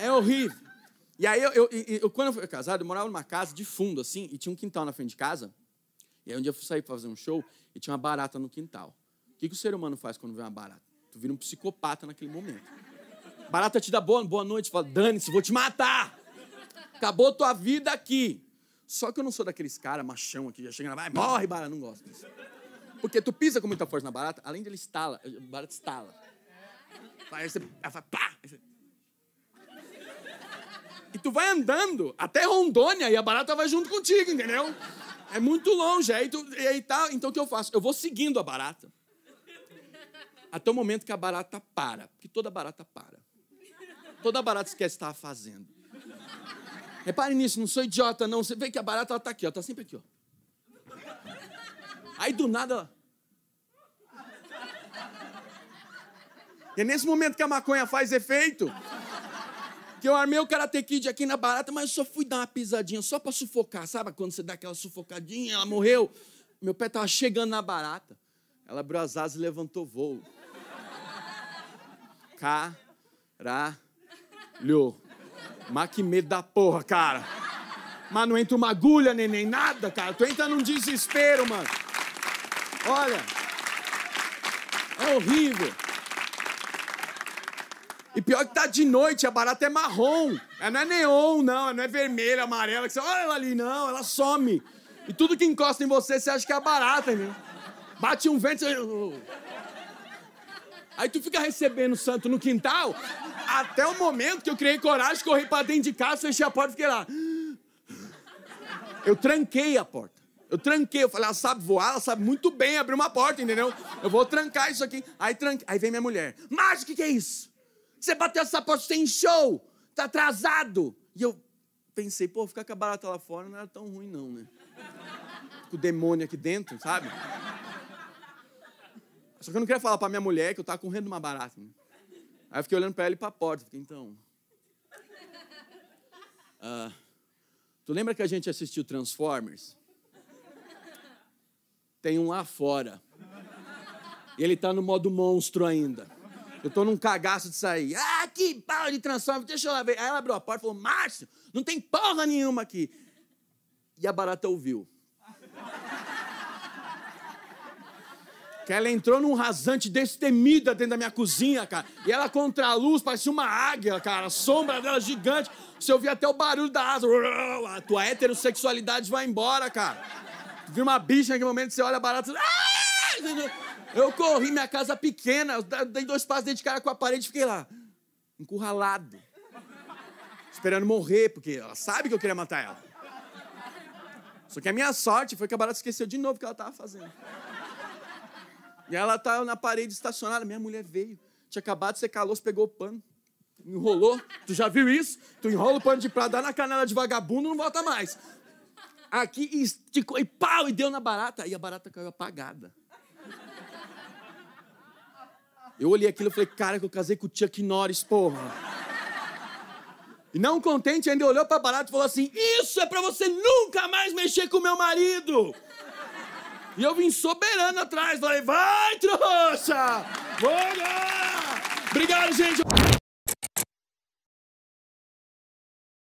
É horrível. E aí, eu, eu, eu, quando eu fui casado, eu morava numa casa de fundo, assim, e tinha um quintal na frente de casa. E aí, um dia eu fui sair para fazer um show e tinha uma barata no quintal. O que, que o ser humano faz quando vê uma barata? Tu vira um psicopata naquele momento. Barata te dá boa, boa noite, fala, dane-se, vou te matar. Acabou tua vida aqui. Só que eu não sou daqueles caras machão aqui, já chega na barata, morre, barata, não gosto disso. Porque tu pisa com muita força na barata, além de ele estala, a barata estala. Aí você, fala, pá! Aí você, tu vai andando até Rondônia e a barata vai junto contigo, entendeu? É muito longe. Aí tu, e aí tá, então o que eu faço? Eu vou seguindo a barata. Até o momento que a barata para. Porque toda barata para. Toda barata esquece o que fazendo. Repare nisso, não sou idiota, não. Você vê que a barata ela tá aqui, ó. Tá sempre aqui, ó. Aí do nada ela. é nesse momento que a maconha faz efeito. Que eu armei o Karate Kid aqui na barata, mas só fui dar uma pisadinha, só para sufocar. Sabe quando você dá aquela sufocadinha, ela morreu? Meu pé estava chegando na barata. Ela abriu as asas e levantou voo. Caralho. Mas que medo da porra, cara. Mas não entra uma agulha, neném, nada, cara. Tu entra num desespero, mano. Olha. É horrível. E pior que tá de noite, a barata é marrom. Ela não é neon, não, ela não é vermelha, amarela, que você olha ela ali, não, ela some. E tudo que encosta em você, você acha que é a barata, né? Bate um vento. Você... Aí tu fica recebendo o santo no quintal, até o momento que eu criei coragem, corri pra dentro de casa, fechei a porta e fiquei lá. Eu tranquei a porta. Eu tranquei, eu falei, ela sabe voar, ela sabe muito bem abrir uma porta, entendeu? Eu vou trancar isso aqui. Aí, tranque... Aí vem minha mulher. Mas o que, que é isso? Você bateu essa porta, você show, tá atrasado. E eu pensei, pô, ficar com a barata lá fora não era tão ruim, não, né? Com o demônio aqui dentro, sabe? Só que eu não queria falar pra minha mulher que eu tava correndo uma barata. Né? Aí eu fiquei olhando pra ela e pra porta. Fiquei, então. Uh, tu lembra que a gente assistiu Transformers? Tem um lá fora. E ele tá no modo monstro ainda. Eu tô num cagaço de sair. Ah, que pau, de transforma, deixa eu lá ver. Aí ela abriu a porta e falou: Márcio, não tem porra nenhuma aqui. E a barata ouviu. que ela entrou num rasante destemida dentro da minha cozinha, cara. E ela contra a luz parecia uma águia, cara. A sombra dela gigante. Você ouvia até o barulho da asa. A tua heterossexualidade vai embora, cara. Tu viu uma bicha naquele momento, você olha a barata. e Ah! Eu corri, minha casa pequena, dei dois passos dentro de cara com a parede e fiquei lá, encurralado. Esperando morrer, porque ela sabe que eu queria matar ela. Só que a minha sorte foi que a barata esqueceu de novo o que ela estava fazendo. E ela estava tá na parede estacionada, minha mulher veio. Tinha acabado de ser calor, você pegou o pano, enrolou. Tu já viu isso? Tu enrola o pano de prata, dá na canela de vagabundo, não volta mais. Aqui esticou e pau, e deu na barata. E a barata caiu apagada. Eu olhei aquilo e falei, cara, que eu casei com o Chuck Norris, porra. E não contente, ainda olhou pra barato e falou assim: Isso é pra você nunca mais mexer com meu marido! E eu vim soberano atrás, falei: Vai, trouxa! Vamos! Obrigado, gente!